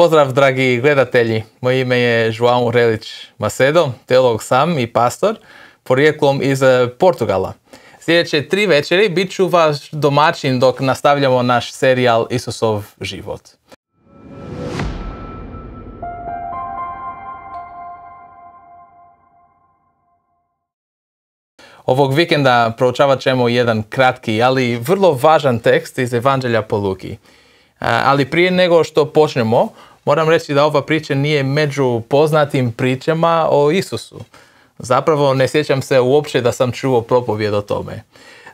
Pozdrav dragi gledatelji, moje ime je João Relić Macedo, teolog sam i pastor, porijeklom iz eh, Portugala. Sljedeće tri večeri bit ću vaš domaćin dok nastavljamo naš serijal Isusov život. Ovog vikenda proučavat ćemo jedan kratki, ali vrlo važan tekst iz Evanđelja po Luki. Eh, ali prije nego što počnemo, Moram reći da ova priča nije među poznatim pričama o Isusu. Zapravo ne sjećam se uopće da sam čuo propovijed o tome.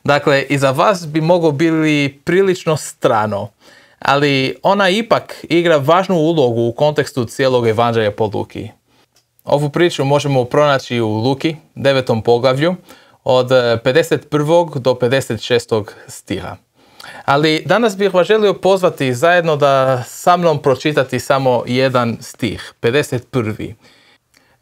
Dakle, i za vas bi mogo bili prilično strano, ali ona ipak igra važnu ulogu u kontekstu cijelog evanđaja po Luki. Ovu priču možemo pronaći u Luki, devetom poglavlju, od 51. do 56. stiha. Ali danas bih vas želio pozvati zajedno da sa mnom pročitati samo jedan stih, 51.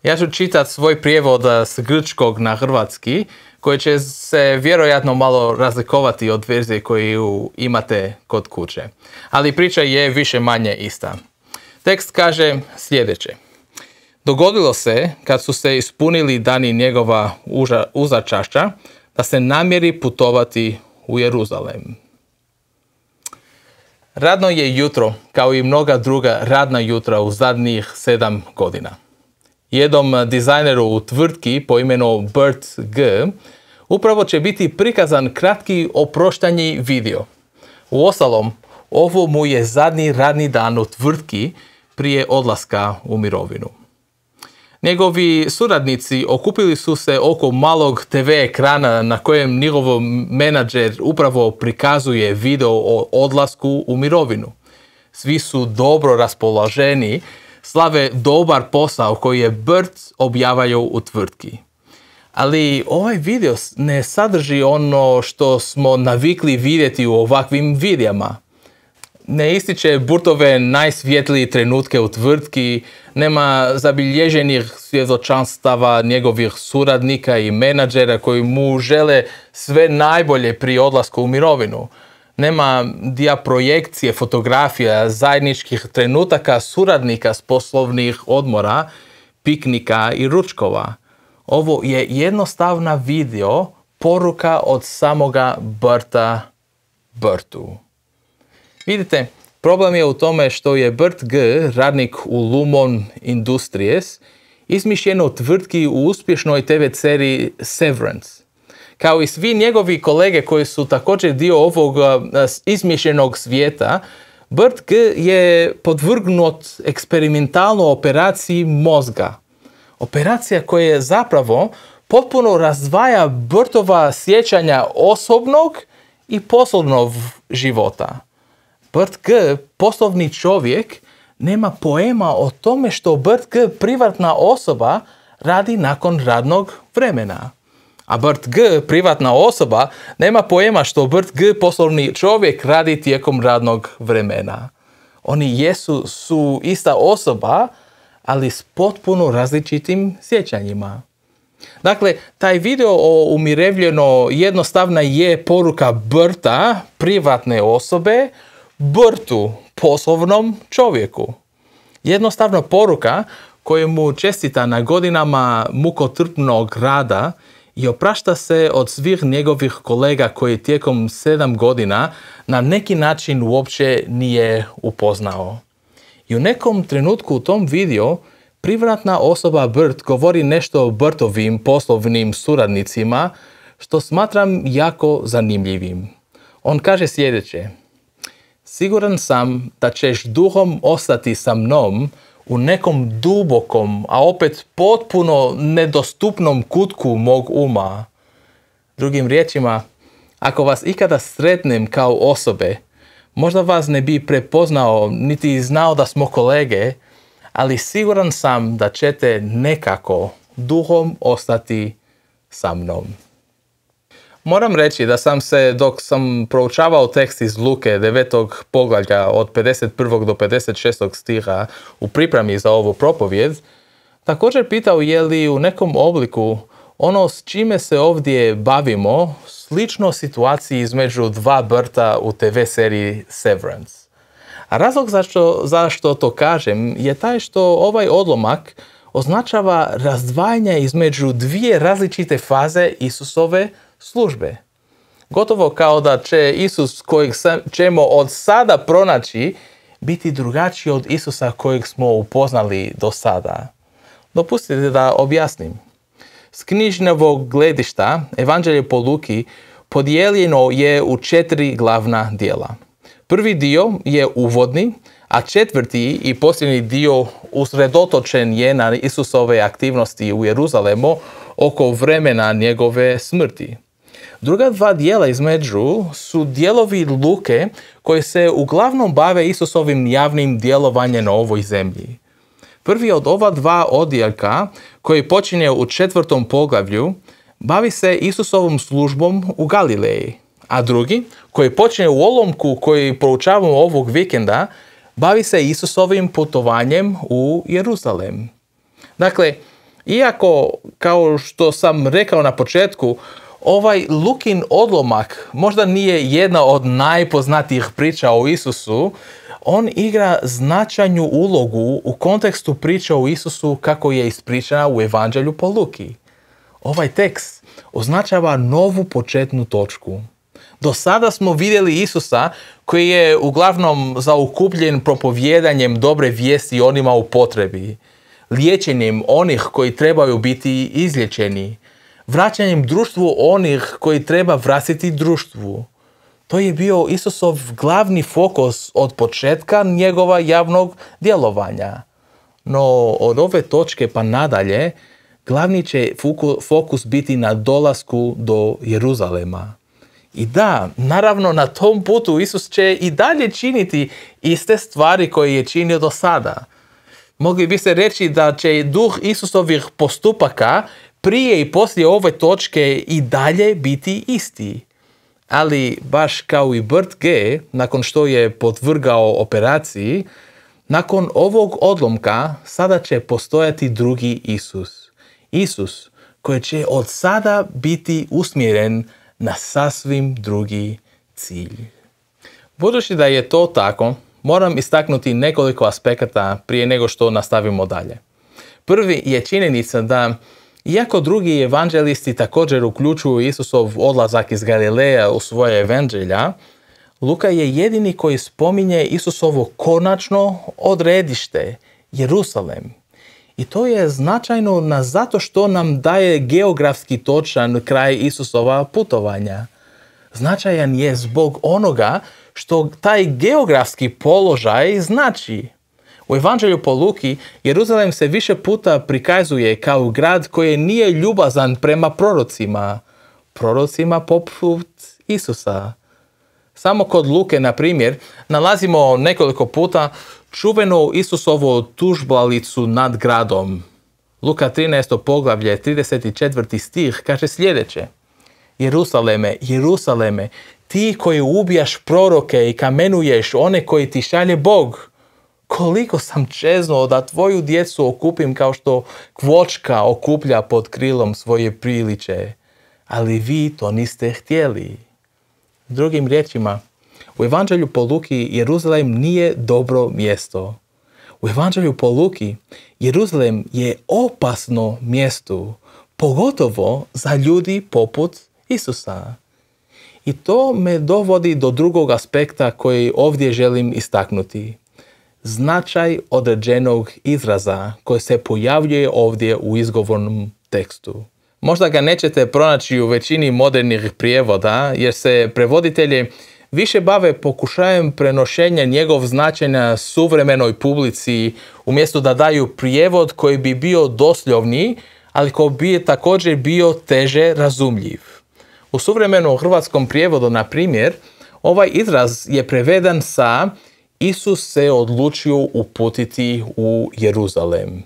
Ja ću čitati svoj prijevod s grčkog na hrvatski, koji će se vjerojatno malo razlikovati od verzije koju imate kod kuće. Ali priča je više manje ista. Tekst kaže sljedeće. Dogodilo se, kad su se ispunili dani njegova uza, uzačašća, da se namjeri putovati u Jeruzalem. Radno je jutro, kao i mnoga druga radna jutra u zadnjih sedam godina. Jednom dizajneru u tvrtki po imenu Bert G. upravo će biti prikazan kratki oproštanji video. U osalom, ovo mu je zadnji radni dan u tvrtki prije odlaska u mirovinu. Njegovi suradnici okupili su se oko malog TV ekrana na kojem njegov menadžer upravo prikazuje video o odlasku u mirovinu. Svi su dobro raspoloženi, slave dobar posao koji je Brt objavaju u tvrtki. Ali ovaj video ne sadrži ono što smo navikli vidjeti u ovakvim videama ne ističe Burtove najsvjetlije trenutke u tvrtki, nema zabilježenih svjedočanstava njegovih suradnika i menadžera koji mu žele sve najbolje pri odlasku u mirovinu. Nema dija projekcije fotografija zajedničkih trenutaka suradnika s poslovnih odmora, piknika i ručkova. Ovo je jednostavna video poruka od samoga Brta Brtu. Vidite, problem je u tome što je Bert G, radnik u Lumon Industries, izmišljen u tvrtki u uspješnoj TV seriji Severance. Kao i svi njegovi kolege koji su također dio ovog izmišljenog svijeta, Bert G je podvrgnut eksperimentalnu operaciji mozga. Operacija koja je zapravo potpuno razdvaja Bertova sjećanja osobnog i poslovnog života. BRTK poslovni čovjek nema poema o tome što G, privatna osoba radi nakon radnog vremena. A BRTG privatna osoba nema poema što G, poslovni čovjek radi tijekom radnog vremena. Oni jesu su ista osoba, ali s potpuno različitim sjećanjima. Dakle, taj video o umirevljeno jednostavna je poruka Brta, privatne osobe, brtu, poslovnom čovjeku. Jednostavno poruka koju mu čestita na godinama mukotrpnog rada i oprašta se od svih njegovih kolega koji tijekom sedam godina na neki način uopće nije upoznao. I u nekom trenutku u tom video privratna osoba Brt govori nešto o Brtovim poslovnim suradnicima što smatram jako zanimljivim. On kaže sljedeće. Siguran sam da ćeš duhom ostati sa mnom u nekom dubokom, a opet potpuno nedostupnom kutku mog uma. Drugim riječima, ako vas ikada sretnem kao osobe, možda vas ne bi prepoznao niti znao da smo kolege, ali siguran sam da ćete nekako duhom ostati sa mnom. Moram reći da sam se, dok sam proučavao tekst iz Luke 9. poglavlja od 51. do 56. stiha u pripremi za ovu propovjed, također pitao je li u nekom obliku ono s čime se ovdje bavimo slično situaciji između dva brta u TV seriji Severance. A razlog zašto, zašto to kažem je taj što ovaj odlomak označava razdvajanje između dvije različite faze Isusove službe. Gotovo kao da će Isus kojeg ćemo od sada pronaći biti drugačiji od Isusa kojeg smo upoznali do sada. Dopustite da objasnim. S knjižnevog gledišta Evanđelje po Luki podijeljeno je u četiri glavna dijela. Prvi dio je uvodni, a četvrti i posljednji dio usredotočen je na Isusove aktivnosti u Jeruzalemu oko vremena njegove smrti. Druga dva dijela između su dijelovi Luke koje se uglavnom bave Isusovim javnim djelovanjem na ovoj zemlji. Prvi od ova dva odjeljka koji počinje u četvrtom poglavlju bavi se Isusovom službom u Galileji, a drugi koji počinje u olomku koji proučavamo ovog vikenda bavi se Isusovim putovanjem u Jeruzalem. Dakle, iako, kao što sam rekao na početku, Ovaj Lukin odlomak možda nije jedna od najpoznatijih priča o Isusu, on igra značajnu ulogu u kontekstu priča o Isusu kako je ispričana u Evanđelju po Luki. Ovaj tekst označava novu početnu točku. Do sada smo vidjeli Isusa koji je uglavnom zaukupljen propovjedanjem dobre vijesti onima u potrebi, liječenjem onih koji trebaju biti izlječeni, vraćanjem društvu onih koji treba vratiti društvu. To je bio Isusov glavni fokus od početka njegova javnog djelovanja. No od ove točke pa nadalje, glavni će fokus biti na dolasku do Jeruzalema. I da, naravno na tom putu Isus će i dalje činiti iste stvari koje je činio do sada. Mogli bi se reći da će duh Isusovih postupaka prije i poslije ove točke i dalje biti isti. Ali baš kao i Bert G, nakon što je potvrgao operaciji, nakon ovog odlomka sada će postojati drugi Isus. Isus koji će od sada biti usmjeren na sasvim drugi cilj. Budući da je to tako, moram istaknuti nekoliko aspekata prije nego što nastavimo dalje. Prvi je činjenica da iako drugi evanđelisti također uključuju Isusov odlazak iz Galileja u svoje evanđelja, Luka je jedini koji spominje Isusovo konačno odredište, Jerusalem. I to je značajno na zato što nam daje geografski točan kraj Isusova putovanja. Značajan je zbog onoga što taj geografski položaj znači. U Evanđelju po Luki Jeruzalem se više puta prikazuje kao grad koji nije ljubazan prema prorocima, prorocima poput Isusa. Samo kod Luke, na primjer, nalazimo nekoliko puta čuvenu Isusovu tužbalicu nad gradom. Luka 13. poglavlje 34. stih kaže sljedeće. Jerusaleme, Jerusaleme, ti koji ubijaš proroke i kamenuješ one koji ti šalje Bog – koliko sam čeznuo da tvoju djecu okupim kao što kvočka okuplja pod krilom svoje priliče, ali vi to niste htjeli. Drugim riječima, u Evanđelju po Luki Jeruzalem nije dobro mjesto. U Evanđelju po Luki Jeruzalem je opasno mjesto, pogotovo za ljudi poput Isusa. I to me dovodi do drugog aspekta koji ovdje želim istaknuti značaj određenog izraza koji se pojavljuje ovdje u izgovornom tekstu. Možda ga nećete pronaći u većini modernih prijevoda, jer se prevoditelji više bave pokušajem prenošenja njegov značenja suvremenoj publici umjesto da daju prijevod koji bi bio doslovni, ali koji bi također bio teže razumljiv. U suvremenom hrvatskom prijevodu, na primjer, ovaj izraz je prevedan sa Isus se odlučio uputiti u Jeruzalem.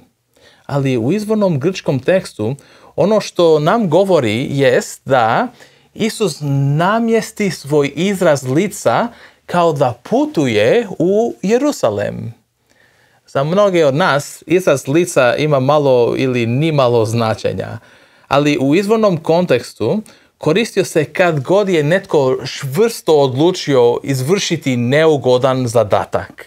Ali u izvornom grčkom tekstu ono što nam govori jest da Isus namjesti svoj izraz lica kao da putuje u Jerusalem. Za mnoge od nas izraz lica ima malo ili nimalo značenja, ali u izvornom kontekstu koristio se kad god je netko švrsto odlučio izvršiti neugodan zadatak.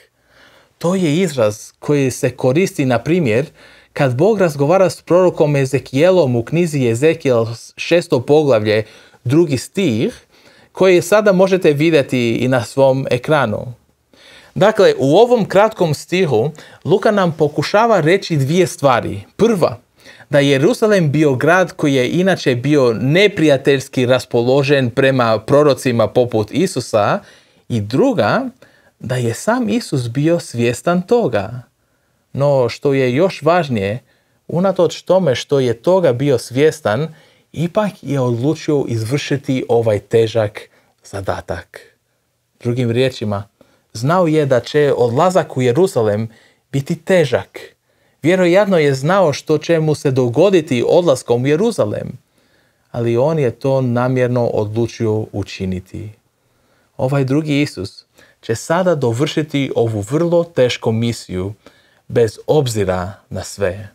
To je izraz koji se koristi na primjer kad Bog razgovara s prorokom Ezekijelom u knjizi Ezekijel 6. poglavlje drugi stih koji sada možete vidjeti i na svom ekranu. Dakle, u ovom kratkom stihu Luka nam pokušava reći dvije stvari. Prva, da je Jerusalem bio grad koji je inače bio neprijateljski raspoložen prema prorocima poput Isusa i druga, da je sam Isus bio svjestan toga. No što je još važnije, unatoč tome što je toga bio svjestan, ipak je odlučio izvršiti ovaj težak zadatak. Drugim riječima, znao je da će odlazak u Jerusalem biti težak Vjerojatno je znao što će mu se dogoditi odlaskom u Jeruzalem, ali on je to namjerno odlučio učiniti. Ovaj drugi Isus će sada dovršiti ovu vrlo tešku misiju bez obzira na sve.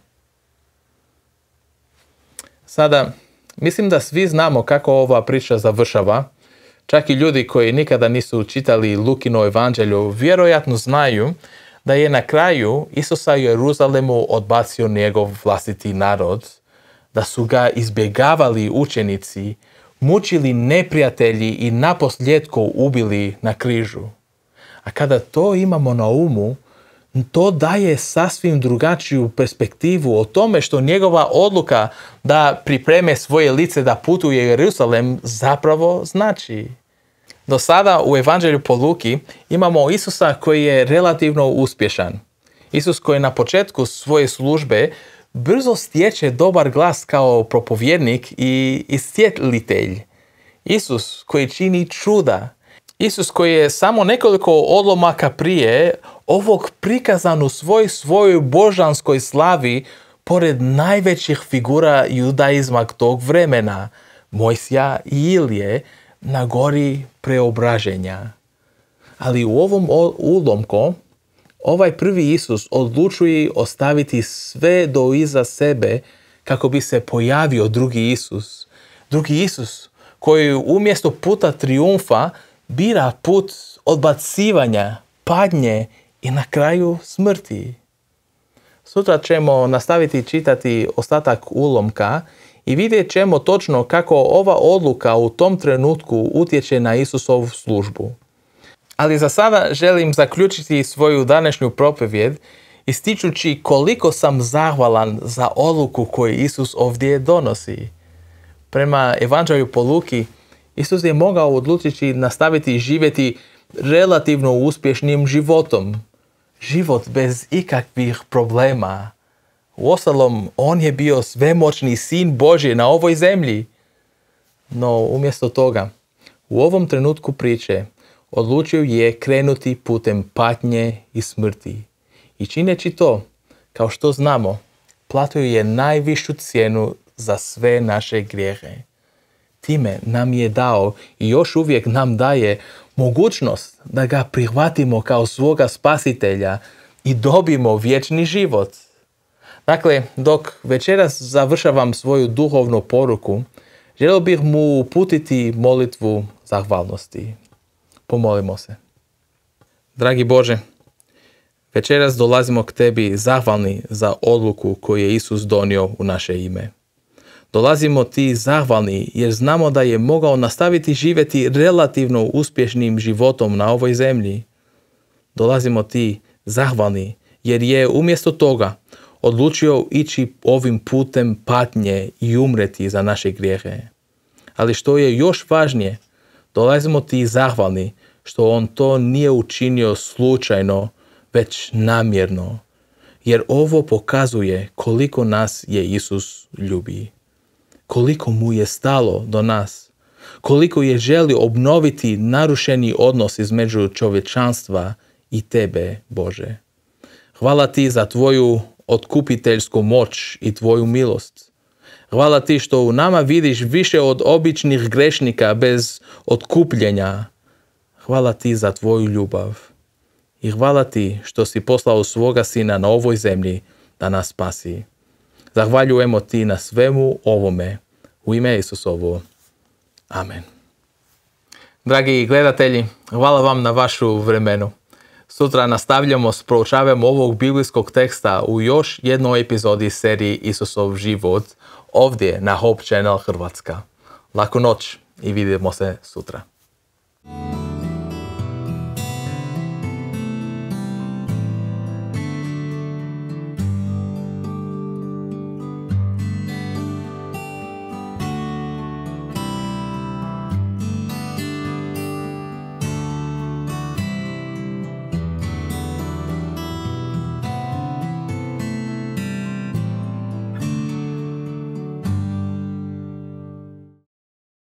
Sada, mislim da svi znamo kako ova priča završava. Čak i ljudi koji nikada nisu čitali Lukino evanđelju vjerojatno znaju da je na kraju Isusa u Jeruzalemu odbacio njegov vlastiti narod, da su ga izbjegavali učenici, mučili neprijatelji i naposljedko ubili na križu. A kada to imamo na umu, to daje sasvim drugačiju perspektivu o tome što njegova odluka da pripreme svoje lice da putuje Jeruzalem Jerusalem zapravo znači. Do sada u Evanđelju po Luki imamo Isusa koji je relativno uspješan. Isus koji na početku svoje službe brzo stječe dobar glas kao propovjednik i istjetlitelj. Isus koji čini čuda. Isus koji je samo nekoliko odlomaka prije ovog prikazan u svoj svojoj božanskoj slavi pored najvećih figura judaizma tog vremena, Mojsija i Ilije, na gori preobraženja. Ali u ovom ulomku ovaj prvi Isus odlučuje ostaviti sve do iza sebe kako bi se pojavio drugi Isus. Drugi Isus koji umjesto puta triumfa bira put odbacivanja, padnje i na kraju smrti. Sutra ćemo nastaviti čitati ostatak ulomka i vidjet ćemo točno kako ova odluka u tom trenutku utječe na Isusovu službu. Ali za sada želim zaključiti svoju današnju propovjed ističući koliko sam zahvalan za odluku koju Isus ovdje donosi. Prema Evanđelju po Luki, Isus je mogao odlučiti nastaviti živjeti relativno uspješnim životom. Život bez ikakvih problema. Uostalom, on je bio svemoćni sin Božje na ovoj zemlji. No, umjesto toga, u ovom trenutku priče odlučio je krenuti putem patnje i smrti. I čineći to, kao što znamo, platio je najvišu cijenu za sve naše grijehe. Time nam je dao i još uvijek nam daje mogućnost da ga prihvatimo kao svoga spasitelja i dobimo vječni život. Dakle, dok večeras završavam svoju duhovnu poruku, želio bih mu uputiti molitvu zahvalnosti. Pomolimo se. Dragi Bože, večeras dolazimo k tebi zahvalni za odluku koju je Isus donio u naše ime. Dolazimo ti zahvalni jer znamo da je mogao nastaviti živjeti relativno uspješnim životom na ovoj zemlji. Dolazimo ti zahvalni jer je umjesto toga odlučio ići ovim putem patnje i umreti za naše grijehe. Ali što je još važnije, dolazimo ti zahvalni što on to nije učinio slučajno, već namjerno, jer ovo pokazuje koliko nas je Isus ljubi, koliko mu je stalo do nas, koliko je želi obnoviti narušeni odnos između čovječanstva i tebe, Bože. Hvala ti za tvoju otkupiteljsku moć i tvoju milost. Hvala ti što u nama vidiš više od običnih grešnika bez otkupljenja. Hvala ti za tvoju ljubav. I hvala ti što si poslao svoga sina na ovoj zemlji da nas spasi. Zahvaljujemo ti na svemu ovome. U ime Isusovo. Amen. Dragi gledatelji, hvala vam na vašu vremenu. Sutra nastavljamo s proučavanjem ovog biblijskog teksta u još jednoj epizodi seriji Isusov život ovdje na Hope Channel Hrvatska. Laku noć i vidimo se sutra.